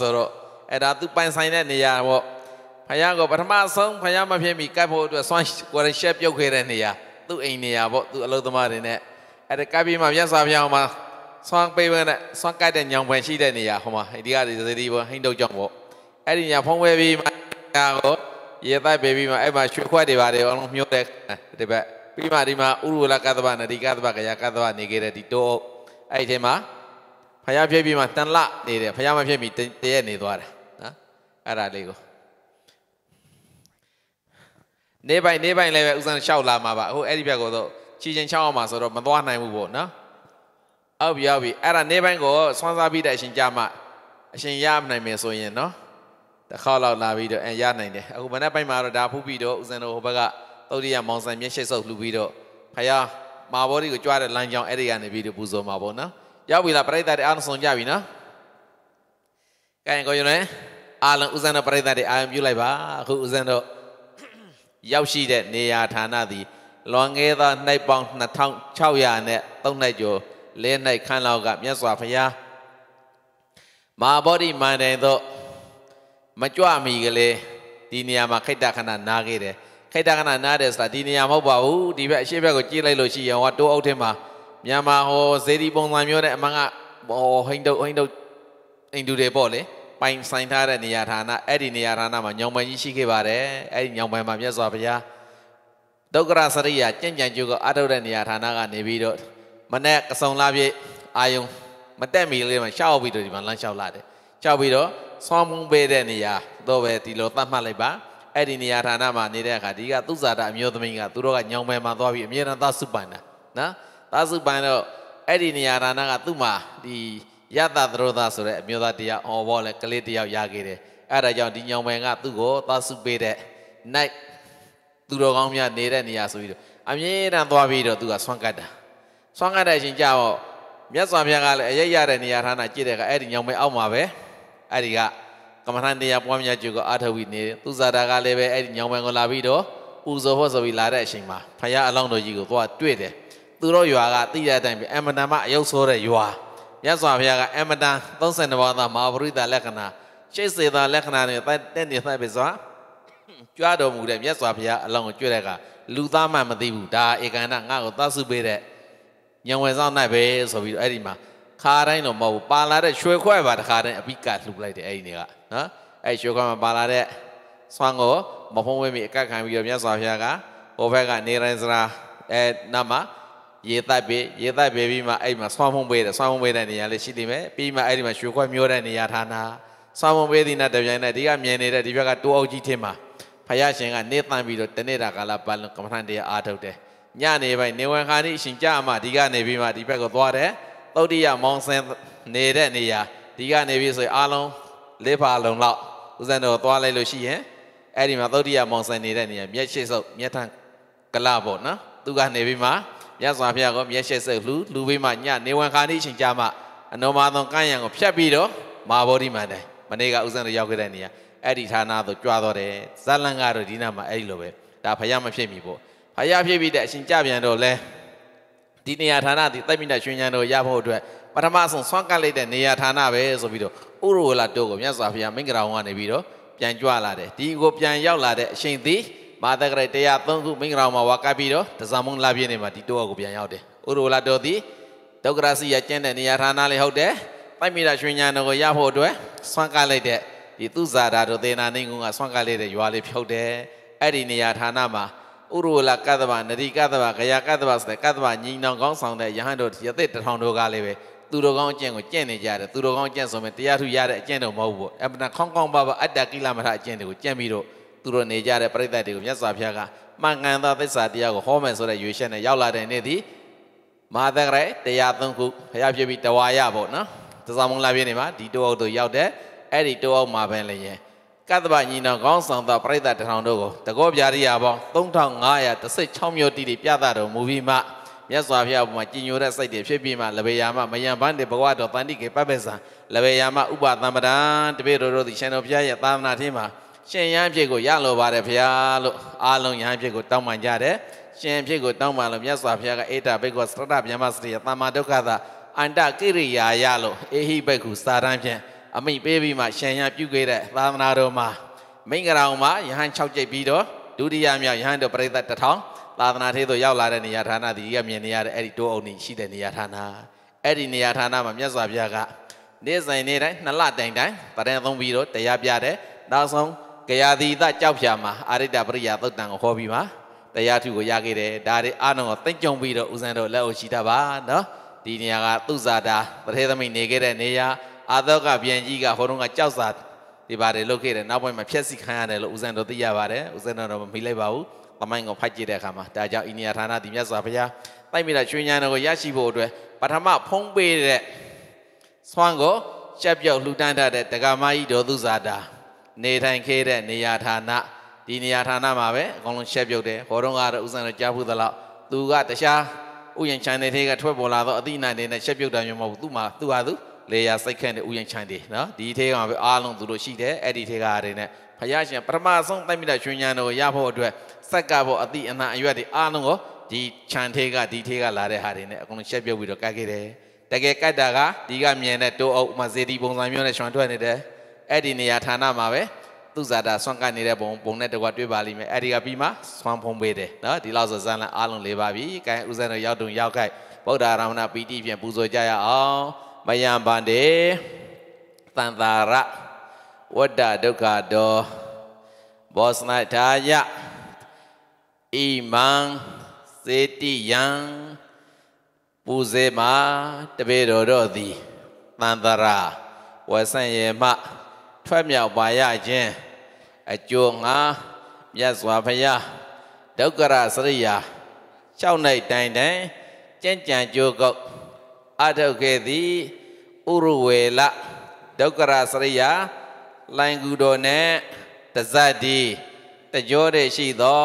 ဆိုတော့အဲ့ဒါသူပိုင်ဆိုင်တဲ့နေရာပေါ့ဖယားကပထမဆုံးဖယားမဖြစ်မီကတ်ဖို့အတွက်စွန့်ကိုရရှက်ပြုတ်ခဲ့တဲ့နေရာသူ့အိမ်နေရာပေါ့သူ့အလုပ်သမားတွေနဲ့အဲ့ဒါကတ်ပြီးမှမြတ်စွာဘုရားဟောမှာစွန့်ပေးဝင်တဲ့စွန့်ကတ်တဲ့ညောင်ပန်ရှိတဲ့နေရာဟောမှာဒီကဒီသတိပေါ့ဟိန်းတုတ်ကြောင့်ပေါ့အဲ့ဒီနေရာဖုံးဝဲပြီးမှကိုရေပိုက်ပေးပြီးမှအဲ့မှာရွှေခွက်တွေပါတယ်အလုံးမျိုးတဲ့ဒီဘက်ပြီးမှဒီမှာဥရဝလကသဗ္ဗနဲ့ဒီကသဗ္ဗကရာကသဗ္ဗနေခဲ့တဲ့ဒီတော့အဲ့ဒီချိန်မှာဖယားဖြစ်ပြီးမှတန်လနေတယ်ဖယားမဖြစ်ပြီးတရက်နေသွားတယ်နော်အဲ့ဒါလေးကိုနေပိုင်းနေပိုင်းလည်းပဲဥစဉ်လျှောက်လာမှာပါဟိုအဲ့ဒီဘက်ကတော့ချီချင်းချောင်းအောင်မှာဆိုတော့မသွားနိုင်ဘူးပေါ့နော်ဟုတ်ပြီဟုတ်ပြီအဲ့ဒါနေပိုင်းကိုဆွမ်းစားပြီးတဲ့အရှင်ကြမှာအရှင်ရနိုင်မယ်ဆိုရင်နော်တစ်ခါလောက်လာပြီးတော့အရနိုင်တယ်အခုမနေ့ပိုင်းမှာတော့ဒါဖူးပြီးတော့ဥစဉ်တို့ဟိုဘက်ကတုတ်ရိယမောင်ဆန်မျက်ရှိဆုပ်လှူပြီးတော့ဖယားမာဘောဒီကိုကြွားတဲ့လမ်းကြောင်းအဲ့ဒီကနေပြီးတော့ပူဇော်မှာပေါ့နော်ရောက်ပြီလားပရိသတ်တွေအားလုံးစုံကြပြီနော်ကဲကိုယုံနဲ့အားလုံးဦးဇင်းတို့ပရိသတ်တွေအာရုံပြုလိုက်ပါအခုဦးဇင်းတို့ရောက်ရှိတဲ့နေရာဌာနသည်လွန်ခဲ့သောနှိုက်ပေါင်း2600နဲ့၃နှိုက်ကျော်လဲနှိုက်ခန်းလောက်ကမြတ်စွာဘုရားမဟာဗောဓိမန္တန်တို့မကြွမီကလေးဒီနေရာမှာခိတ္တခဏနားခဲ့တယ်ခိတ္တခဏနားတယ်ဆိုတာဒီနေရာမဟုတ်ပါဘူးဒီဘက်အရှိဘက်ကိုကြည့်လိုက်လို့ရှိရင်ဟောတိုးအုပ်ထဲမှာမြန်မာဟောဇေဒီပုံစံမျိုးနဲ့အမှန်ကဟောဟိန္ဒုဟိန္ဒုအင်ဒူတွေပေါ့လေပိုင်ဆိုင်ထားတဲ့နေရာဌာနအဲ့ဒီနေရာဌာနမှာညောင်ပန်ကြီးရှိခဲ့ပါတယ်အဲ့ဒီညောင်ပန်မှာမြတ်စွာဘုရားဒုက္ခရစရိယာကြင်ကြံကျိုးကိုအထုတ်တဲ့နေရာဌာနကနေပြီးတော့မနဲ့ကဆုံလာပြည့်အာယုံမတက်မီလေးမှာရှောက်ပြီးတော့ဒီမှာလမ်းလျှောက်လာတယ်ရှောက်ပြီးတော့ဆွမ်းမှုပေးတဲ့နေရာတော့ပဲဒီလိုသတ်မှတ်လိုက်ပါအဲ့ဒီနေရာဌာနမှာနေတဲ့အခါဒီကသုဇာတအမျိုးသမီးကသူတို့ကညောင်ပန်မှာသွားပြီးအမြဲတမ်းသတ်စုပန်တာနော်သာစုပိုင်တော့အဲ့ဒီနေရာဌာနကသူ့မှာဒီယတသရောသားဆိုတဲ့အမျိုးသားတရားအော်ဘောလဲကလေးတယောက်ရခဲ့တယ်အဲ့ဒါကြောင့်ဒီညောင်ပင်ကသူ့ကိုသာစုပေးတဲ့ night သူတော်ကောင်းများနေတဲ့နေရာဆိုပြီးတော့အမြဲတမ်းသွားပြီးတော့သူကဆွမ်းကတ်တာဆွမ်းကတ်တဲ့အချိန်ကြာတော့မြတ်စွာဘုရားကလည်းအရရတဲ့နေရာဌာနကြည့်တဲ့ကအဲ့ဒီညောင်ပင်အောက်မှာပဲအဲ့ဒီကကမ္မထာတရားပွားများကျုပ်ကအာထဝီနေသူဇာတာကလည်းပဲအဲ့ဒီညောင်ပင်ကိုလာပြီးတော့ပူဇော်ဖို့ဆိုပြီးလာတဲ့အချိန်မှာဖရာအလောင်းတော်ကြီးကိုသွားတွေ့တယ်သူတို့ရွာကသိတဲ့အတိုင်းပဲအမတန်မှအယုတ်ဆိုးတဲ့ရွာမြတ်စွာဘုရားကအမတန်32ပါးသာမဟာပရိသလက္ခဏာရှိစေတာလက္ခဏာနဲ့တက်နေသက်ပြီစွာကြွားတော်မူတဲ့မြတ်စွာဘုရားအလောင်းကိုကြွတဲ့အခါလူသားမှမသိဘူးဒါဧကန်နာငါ့ကိုသတ်စုပေးတဲ့ညံဝင်ဆောင်နိုင်ပဲဆိုပြီးတော့အဲ့ဒီမှာခါတိုင်းတော့မဟုတ်ဘူးပါလာတဲ့ရွှေခွဲပါတခါတိုင်းအပိကလှူလိုက်တယ်အဲ့ဒီနေကနော်အဲ့ရွှေခွဲမှာပါလာတဲ့ဆွမ်းကိုမဖုံးဝဲမိအကတ်ခံပြီးတော့မြတ်စွာဘုရားကဟိုဘက်ကနေရင်စရာအဲနာမှာရေတက်ပြီးရေတက်ပြီးပြီးမှအဲ့မှာဆွမ်းဖုံးပေးတယ်ဆွမ်းဖုံးပေးတဲ့နေရာလေးရှိသေးမယ်ပြီးမှအဲ့ဒီမှာရွှေခွက်မျိုးတဲ့နေရာဌာနဆွမ်းဖုံးပေးသည်နဲ့တပြိုင်နက်ဒီကမြင်နေတဲ့ဒီဘက်ကတိုးအောက်ကြီးထင်းမှာဖယားရှင်ကနေတန်ပြီးတော့တနေ့တာကာလပတ်လုံးကမ္မထန်တရားအားထုတ်တယ်ညနေပိုင်းနေဝန်ခါနေ့အရှင်ကြာမှဒီကနေပြီးမှဒီဘက်ကိုသွားတယ်သုတ်တိယမောင်ဆင်းနေတဲ့နေရာဒီကနေပြီးဆိုရင်အားလုံးလေးပါလုံးလောက်ဦးဇင်းတို့သွားလိုက်လို့ရှိရင်အဲ့ဒီမှာသုတ်တိယမောင်ဆင်းနေတဲ့နေရာမျက်ရှိစုပ်မျက်ထန်ကလပေါ့နော်သူကနေပြီးမှမြတ်စွာဘုရားကမျက်ရှိစိတ်လှူလူဘေးမှာညနေဝန်ခါနေချိန်ကြမှာအနောမာသောကံရံကိုဖြတ်ပြီးတော့မာဘောဓိမန္တန်မနေ့ကဥစဉ်တို့ရောက်ခဲ့တဲ့နေရာအဲ့ဒီဌာနသို့ကြွားတော်တယ်ဇလန်ကတော့ဒီနာမှာအဲ့ဒီလိုပဲဒါဘုရားမဖြစ်မိပေါ့ဘုရားဖြစ်ပြီးတဲ့အရှင်ကြပြန်တော့လဲဒီနေရာဌာနဒီတိုက်မိတဲ့ရွှေဉဏ်တို့ရဖို့အတွက်ပထမဆုံးဆွမ်းကပ်လိုက်တဲ့နေရာဌာနပဲဆိုပြီးတော့ဥရဝလာတို့ကိုမြတ်စွာဘုရားမင်္ဂလာဝန်ကနေပြီးတော့ပြန်ကြွလာတယ်ဒီကိုပြန်ရောက်လာတဲ့အရှင်သည်ဘာသာကြရတရားသုံးခုမင်္ဂလာမှာဝါကပ်ပြီးတော့တစားမုံလာပြင်းနေမှာဒီတော့ကိုပြန်ရောက်တယ်ဥရောလာတော်သည်ဒုက္ခရစီရကျင့်တဲ့နေရာဌာနလေးဟုတ်တယ်ပိုက်မိတာရွှေညာတော်ကိုရဖို့အတွက်ဆွမ်းကလိုက်တဲ့ဒီသူဇာတာတို့သေနာနေကုန်းကဆွမ်းကလိုက်တဲ့ရွာလေးဖြုတ်တယ်အဲ့ဒီနေရာဌာနမှာဥရောလာကသဗ္ဗနတိကသဗ္ဗဂရာကသဗ္ဗဆိုတဲ့ကသဗ္ဗညီနောင်ကောင်းဆောင်တဲ့ယဟန်တို့ရသက်တထောင်တို့ကလည်းပဲသူတော်ကောင်းအကျင့်ကိုကျင့်နေကြတယ်သူတော်ကောင်းအကျင့်ဆိုရင်တရားထုရတဲ့အကျင့်တော့မဟုတ်ဘူးပေါ့အပ္ပနာခေါင်းကောင်းပါပါအတ္တကိလမထအကျင့်တွေကိုကျင့်ပြီးတော့သူတို့နေကြတဲ့ပြိဿတွေကိုမြတ်စွာဘုရားကမှန်ကန်သောသစ္စာတရားကိုဟောမယ်ဆိုတဲ့ရွေချက်နဲ့ရောက်လာတဲ့နေ့ဒီမဟာသက္ကရိုက်တရားသုံးခုဘုရားဖြစ်ပြီးတဝါရပေါ့နော်သစ္စာမုံလာပြင်းနေမှာဒီတောအောက်တို့ရောက်တဲ့အဲ့ဒီတောအောက်မှာပဲလျင်ကတ္တဗညီနောင်ကောင်းဆောင်သောပြိဿတထောင်တို့ကိုတကောပြာရိယာပေါင်း3516မြို့တိတိပြသတော်မူပြီးမှမြတ်စွာဘုရားဘုမှာကြည်ညိုတဲ့စိတ်တွေဖြစ်ပြီးမှလဘေယာမမယံပန်းတေဘဂဝတော်တန်တိကေပပ္ပဇံလဘေယာမဥပသံပဒံတပည့်တော်တို့သည်ရှင်တော်ဘုရားရဲ့သာသနာထင်းမှာရှင်ရန်ဖြစ်ကိုရလိုပါတယ်ဖုရားလို့အာလုံးရန်ဖြစ်ကိုတောင်းပန်ကြတယ်ရှင်ဖြစ်ကိုတောင်းပန်လို့မြတ်စွာဘုရားကအေတာဘိက္ခောသရတဗျမစရိယသမ္မာဒုက္ခသာအန္တကိရိယာယလို့အေဟိဘိက္ခုစာတန်းဖြင့်အမိပေးပြီးမှရှင်ရန်ပြုခဲ့တဲ့သာသနာတော်မှာမင်္ဂလာမှာယဟန်6ကြိတ်ပြီးတော့ဒုတိယမြောက်ယဟန်တို့ပြိသက်1000သာသနာထေးသို့ရောက်လာတဲ့နေရာဌာနဒီကမြင်နေရတဲ့အဲ့ဒီတိုးအုံနေရှိတဲ့နေရာဌာနအဲ့ဒီနေရာဌာနမှာမြတ်စွာဘုရားကနေ့စဉ်နေ့တိုင်းနှစ်လတိုင်တိုင်တရင်သုံးပြီးတော့တရားပြတဲ့နောက်ဆုံးကရာသီသကြောက်ဖြာမှာအာရိတပရိယသုတ်တံကိုဟောပြီးမှာတရားထုကိုရခဲ့တယ်ဒါတွေအာနုံကိုတိတ်ကြုံပြီးတော့ဦးဇန်တို့လက်အုပ်ရှိတာပါနော်ဒီနေရာကသူဇာတာပထေသမိနေခဲ့တဲ့နေရာအာသောကပြန်ကြီးကဟောတော့ကကြောက်စာဒီပါတယ်လုတ်ခဲ့တယ်နောက်ပိုင်းမှာဖြက်စီခံရတယ်လို့ဦးဇန်တို့သိရပါတယ်ဦးဇန်တို့တော့မမိလိုက်ပါဘူးတမိုင်းကိုဖတ်ကြည့်တဲ့အခါမှာဒါကြောင့်အိန္ဒိယဌာနဒီမြတ်စွာဘုရားတိုက်မိတာရွှေဉာဏ်တော်ကိုရရှိဖို့အတွက်ပထမဖုံးပေးတဲ့ဆွမ်းကိုချက်ပြောက်လှူဒန်းတတ်တဲ့ဒကာမကြီးဒေါ်သူဇာတာနေထိုင်ခဲ့တဲ့နေရာဌာနဒီနေရာဌာနမှာပဲအကုန်လုံးရှက်ပြုတ်တယ်ဟောတော့ကတော့ဥစ္စာတော့ကြားဘူးသလောက်သူကတခြားဥယျာဉ်ခြံတွေကထွက်ပေါ်လာတော့အတိအနိုင်တွေနဲ့ရှက်ပြုတ်တာမျိုးမဟုတ်ဘူးသူ့မှာသူ့ဟာသူလေယာစိတ်ခန့်တဲ့ဥယျာဉ်ခြံတွေနော်ဒီထဲကပဲအားလုံးသူတို့ရှိတယ်အဲ့ဒီထဲကအားတွေနဲ့ဘုရားရှင်ပထမဆုံးတိုက်မိတဲ့ရှင်ညာတို့ရဖို့အတွက်စက်ကဖို့အတိအနာအရွက်တွေအားလုံးကိုဒီခြံထဲကဒီထဲကလာတဲ့ဟာတွေနဲ့အကုန်လုံးရှက်ပြုတ်ပြီးတော့ကတ်ခဲ့တယ်တကယ်ကတ်တာကဒီကမြင်တဲ့တိုးအုပ်မှာဇေဒီပုံစံမျိုးနဲ့ရှင်ထွက်နေတယ်အဲ့ဒီနေရာဌာနမှာပဲသူဇာတာဆွမ်းကပ်နေတဲ့ပုံပုံနဲ့တကွာတွေ့ပါလိမ့်မယ်အဲ့ဒီကပြီးမှဆွမ်းဖုံးပေးတယ်နော်ဒီလောက်ဆိုဇန်လန်အားလုံးလေးပါပြီ။ကိုင်ဦးဇန်တို့ရောက်တုံရောက်ခိုက်ဗုဒ္ဓရာမဏပီတိဖြင့်ပူဇော်ကြရအောင်။မယံပန္တေတန်တာရဝတ္တဒုက္ခတောဘောစနထာယဣမံစေတိယံပူဇေမာတပေတော်တို့သည်တန်တရာဝဆန့်ရေမထွက်မြောက်ပါရခြင်းအကျိုးငါမြတ်စွာဘုရားဒုက္ခရစရိယာ၆နိုင်တိုင်တိုင်ကြံ့ကြံကြိုးကုတ်အထုခဲ့သည်ဥရဝေလဒုက္ခရစရိယာလိုင်ကူတော်နဲ့တဇတ်ဒီတကြောတဲ့ရှိသော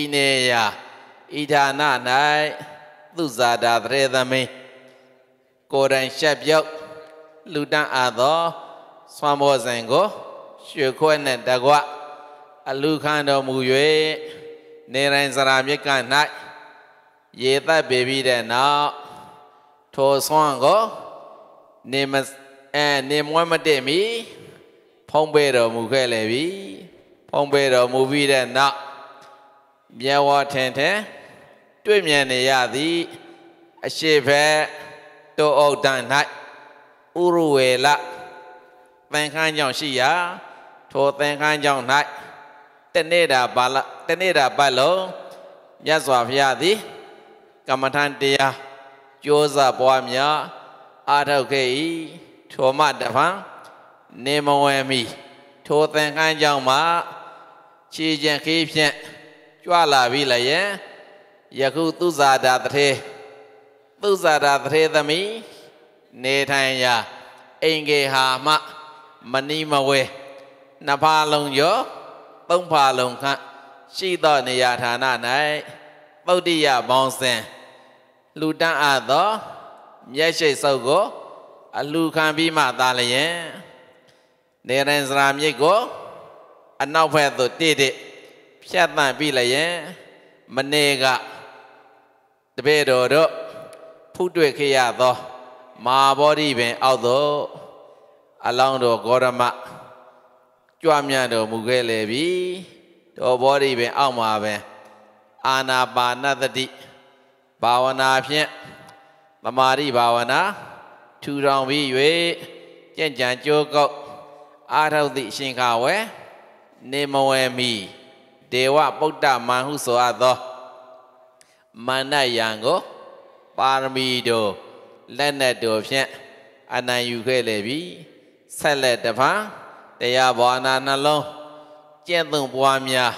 ဤနေရာဤဌာန၌သူဇာတာတရေသမင်းကိုယ်တိုင်ရှက်ပြုတ်လူတန်းအပ်သောဆွမ်းဘောဇဉ်ကိုရွှေခွဲနှင့်တကွအလူခံတော်မူ၍နေရင်စရာမြစ်က၌ရေသက်ပေပြီးတဲ့နောက်ထိုဆွမ်းကိုနေမအဲနေမွဲမတည့်မီဖုံးပေတော်မူခဲ့လေပြီဖုံးပေတော်မူပြီးတဲ့နောက်မြဝထင်ထင်တွေ့မြင်နေရသည်အရှိဖက်တောအုတ်တန်၌ဥရဝေလသင်္ခန်းကြောင့်ရှိရာထိုသင်္ခန်းကြောင့်၌တနေ့တာပါလတနေ့တာပတ်လုံးမြတ်စွာဘုရားသည်ကမ္မထံတရားကြိုးစားပွားများအာထုတ်ခဲ့၏ထိုမှတဖန်နေမဝဲမိထိုသင်္ကန်းကြောင့်မှခြေကျင်ခေးဖြင့်ကြွလာပြီလျင်ယခုသူဇာတာတထေသူဇာတာတထေသမီးနေထိုင်ရာအင်္ဂေဟာမှမနီမဝဲနှစ်ဖာလုံးရောသုံးဖာလုံးခန့်ရှိသောနေရာဌာန၌ပုဒ္ဓိယဘောင်စင်လူတန်းအပ်သောမျက်ရှိစုပ်ကိုအလှခံပြီးမှသာလျင်နေရင်စရာမြစ်ကိုအနောက်ဘက်သို့တိတိဖြတ်တန့်ပြီးလျင်မနေ့ကတပည့်တော်တို့ဖုတွေ့ခဲ့ရသောမာဘောဓိပင်အောက်သို့အလောင်းတော်ဂေါရမကြွမြတ်တော်မူခဲ့လေပြီတော်ဘောဓိပင် အောက်မှာပဲအာနာပါနသတိဘာဝနာဖြင့်သမာဓိဘာဝနာထူထောင်ပြီး၍ကြံ့ကြံကြိုးကောက်အာထောက်သည့်အရှင်ခါဝဲနေမဝဲမီဒေဝပုတ္တမန်ဟုဆိုအပ်သော မန္တယံကိုပါရမီတို့လက်နက်တို့ဖြင့်အနံယူခဲ့လေပြီဆက်လက်တဖန်တရားဘာနာနှလုံးကျင့်သုံးပွားများ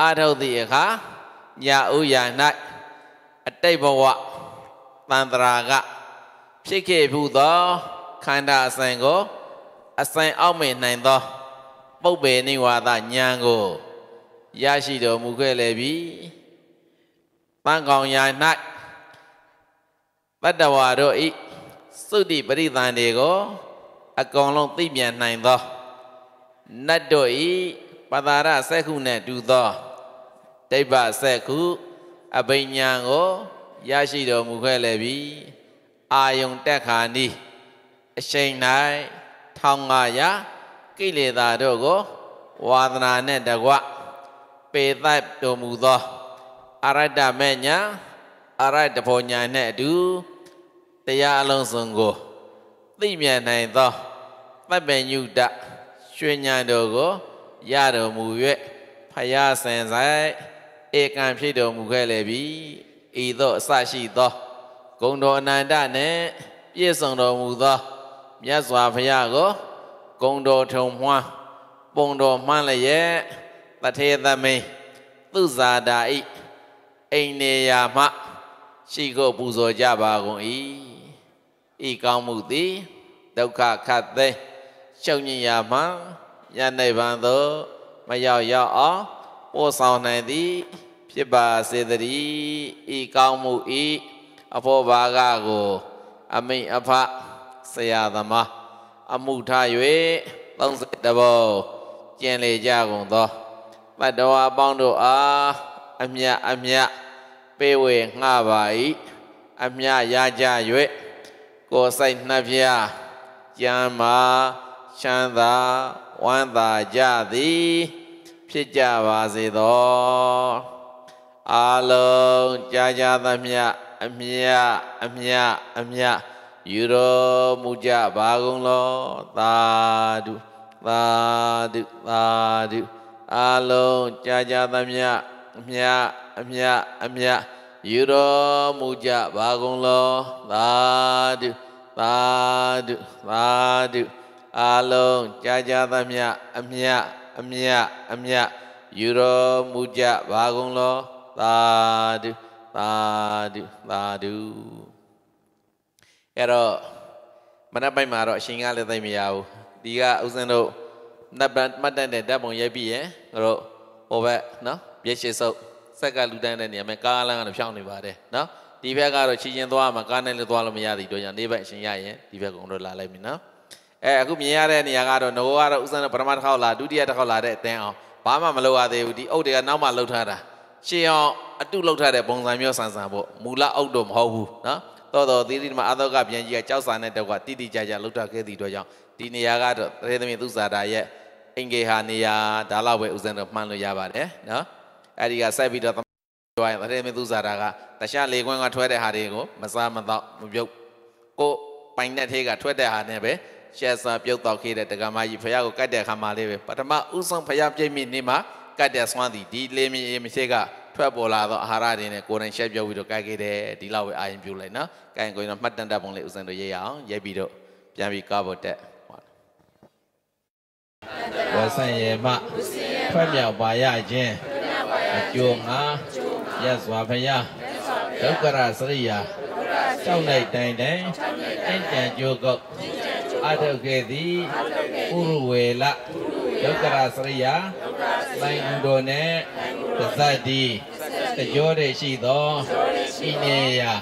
အာထုတ်သည့်အခါညာဥယာ၌အတိတ်ဘဝတန်ត្រာကဖြစ်ခဲ့မှုသောခန္ဓာအစဉ်ကိုအစဉ်အောက်မေနိုင်သော ပုပ္ပေနိဝါဒဉာဏ်ကို ရရှိတော်မူခဲ့လေပြီ။ပန်းကောင်ယာ၌ပတ္တဝါတို့ဤသုတိပရိသန္တေကိုအကောင်လုံးသိပြန်နိုင်သောနတ်တို့ဤပသာရဆက်ခုနဲ့တူသောတိဗ္ဗဆက်ခုအဘိညာကိုရရှိတော်မူခဲ့လေပြီအာယုံတက်ခါနီးအချိန်၌1500ကိလေသာတို့ကိုဝါသနာနဲ့တကွပေသက်တော်မူသောအရတ္တမေညာအရတ္တဖောညာနဲ့အတူတရားအလုံးစုံကိုသိမြင်နိုင်သောပပညုတရွှေညာတော်ကို ရတော်မူ၍ဖယားဆန်ဆိုင်ဧကံဖြစ်တော်မူခဲ့လေပြီဤသို့အစရှိသောဂုံတော်အနန္တနှင့်ပြည့်စုံတော်မူသောမြတ်စွာဘုရားကိုဂုံတော်ထုံမွှန်းပုံတော်မှန်းလျက်တထေသမင်းသူဇာတာဤအိမ်နေရာမှရှိကိုပူဇော်ကြပါကုန်၏ဤကောင်းမှုသည်ဒုက္ခခတ်သိမ်းရှုံညင်ရာမှာယနိဗ္ဗာန်သို့မရောက်ရောက်အောင်ပို့ဆောင်နိုင်သည်ဖြစ်ပါစေတည်းဤကောင်းမှုဤအဖို့ဘာကကိုအမိန်အဖဆရာသမားအမှုထ၍31ဘောကျင်လေကြကုန်သောတတဝအပေါင်းတို့အားအမြအမြပေးဝေငှပါ၏အမြရကြ၍ကိုယ်စိတ်နှဖျားကျမ်းမာချမ်းသာဝမ်းသာကြသည်ဖြစ်ကြပါစေသောအာလုံးကြာကြာသမျှအမြအမြအမြယူတော်မူကြပါကုန်လောသာဓုသာဓုသာဓုအာလုံးကြာကြာသမျှအမြအမြအမြယူတော်မူကြပါကုန်လောသာဓုသာဓုသာဓုအာလုံးကြာကြာသမျှအမြအမြအမြယူတော်မူကြပါကုန်လောသာဓုသာဓုသာဓုအဲ့တော့မနက်ပိုင်းမှာတော့အရှင်ကလည်းသိမရဘူးဒီကဥစဉ်တို့နတ်မတ်တန်တဲ့ဓာတ်ပုံရိုက်ပြီးရင်တို့ဟိုဘက်နော်မျက်ရှိစုပ်ဆက်ကလူတန်းတဲ့နေရာမှာကားလမ်းကတော့ဖြောင်းနေပါတယ်နော်ဒီဘက်ကတော့ချီချင်းသွားမှာကားနဲ့လည်းသွားလို့မရသေးတော့ညနေဘက်အရှင်ရရင်ဒီဘက်ကတော့လာလိုက်ပြီနော်အဲအခုမြင်ရတဲ့နေရာကတော့ငိုကတော့ဥစ္စာနဲ့ပထမတစ်ခေါက်လာဒုတိယတစ်ခေါက်လာတဲ့အတင်းအောင်ဘာမှမလုပ်ရသေးဘူးဒီအုတ်တွေကနောက်မှလှုပ်ထားတာရှင်းအောင်အတုလှုပ်ထားတဲ့ပုံစံမျိုးဆန်ဆန်ပေါ့မူလအုတ်တော့မဟုတ်ဘူးနော်တော်တော်သီရိမအသောကပြန်ကြီးကကြောက်စာနဲ့တော့ကတိတိကျကျလှုပ်ထားခဲ့သည့်တော့ကြောင့်ဒီနေရာကတော့သရေသမီးသုဇာတာရဲ့အင်္ဂေဟာနေရာဒါလောက်ပဲဥစဉ်တော့မှန်လို့ရပါတယ်နော်အဲဒီကဆက်ပြီးတော့တွိုင်းသရေသမီးသုဇာတာကတခြားလေခွင်းကထွက်တဲ့ဟာတွေကိုမစားမတော့မပြုတ်ကိုပိုင်တဲ့ထဲကထွက်တဲ့ဟာနဲ့ပဲရှက်စာပြုတ်တော့ခဲ့တဲ့ဒကမကြီးဖယားကိုကတ်တဲ့အခါမှာလေးပဲပထမဦးဆုံးဖယားပြိမိနေမှာကတ်တဲ့ဆွမ်းသည်ဒီလေမင်းအေးမရှိကထွက်ပေါ်လာသောအာဟာရတွေနဲ့ကိုယ်တိုင်ရှက်ပြုတ်ပြီးတော့ကတ်ခဲ့တယ်ဒီလောက်ပဲအာရင်ပြုတ်လိုက်နော်ကဲကိုယ်တော့မှတ်တမ်းတတ်ပုံလေးဦးစံတို့ရေးရအောင်ရေးပြီးတော့ပြန်ပြီးကားပေါ်တက်ဝဆန်ရေမထွက်မြောက်ပါရခြင်းအကျိုးငါရစွာဖယားဒုက္ခရစရိယာကြောက်နိုင်တိုင်းတိုင်းအကျံကြိုးကုတ်အထုတ်ခဲ့သည်ဥရဝေလဒုက္ခရာစရိယာလိုင်ဥတော်နဲ့သဇတ်ဒီတကြောတဲ့ရှိသောဤနေရာ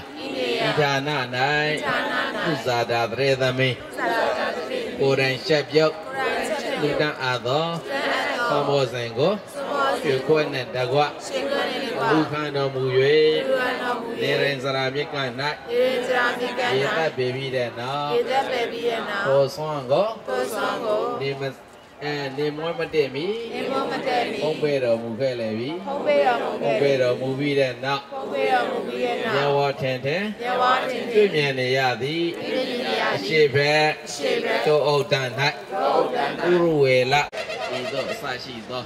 ဤဌာန၌ကုဇာတာတရေသမီးကိုယ်တိုင်ရှက်ပြုတ်လူတန်းအားသောသံဘောဇင်ကိုရွှေခွဲ့နှင့်တကွလူခံတော်မူ၍နေရင်စရာမြစ်က၌နေရင်စရာမြစ်က၌ရေသက်ပေပြီးတဲ့နောက်ရေသက်ပေပြီးတဲ့နောက်ကိုဆွမ်းကိုကိုဆွမ်းကိုနေမအဲဒီမွေးမတက်မီဒီမွေးမတက်မီဘုံပေတော်မူခဲ့လေပြီဘုံပေတော်မူခဲ့ဘုံပေတော်မူပြီးတဲ့နောက်ဘုံပေတော်မူပြီးတဲ့နောက်ရဝထင်ထင်ရဝထင်ထင်ပြည့်မြင်နေရသည်ပြည့်မြင်နေရသည်အရှိဘက်အရှိဘက်သောဥဒ္ဒန်၌သောဥဒ္ဒန်ဥရဝေလဤသို့အစရှိသော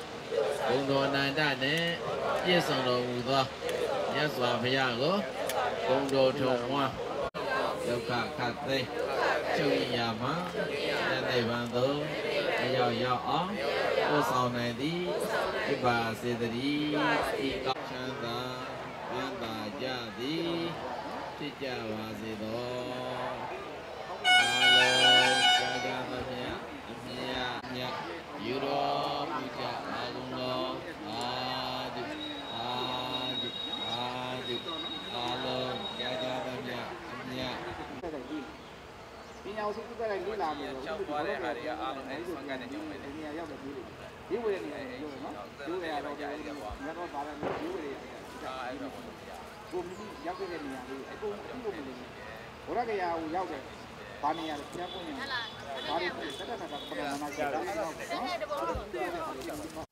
ဘုံတော်အနန္တနှင့်ပြည့်စုံတော်မူသောမြတ်စွာဘုရားကိုဂုံတော်ထုံမွားဒုက္ခခတ်သိချုပ်ရာမှာတန်တဲ့ဗန်သုံးအရောက်ရောက်အောင်ပို့ဆောင်နိုင်သည်ဖြစ်ပါစေတည်းဤကောင်းချမ်းသာဝမ်းသာကြသည်ဖြစ်ကြပါစေသောအာလောကာကသမြအမြတ်ယူတော်ပူကြပညာရှိသူကလည်းလေ့လာမယ်ကြောက်သွားတဲ့ဟာတွေကအားလုံးအဲဒီဆုံးကတဲ့ကြောင့်ပဲ။ဒီနေရာရောက်တဲ့ပြည်တွေ။ဒီဝေရနေရာရောက်တယ်နော်။ဒီဝေရတော့ကျွန်တော်တို့ဘာလဲဒီဝေရရတာ။အဲဒါပေါ့။ကိုမျိုးရောက်တဲ့နေရာလေးအကုန်ပြုတ်မလို့။ဘောရကရာကိုရောက်တယ်။ဘာနေရာလဲပြန်ပွင့်နေ။ဘာလို့စက်တက်တာကပထမနာကျတာ။နော်။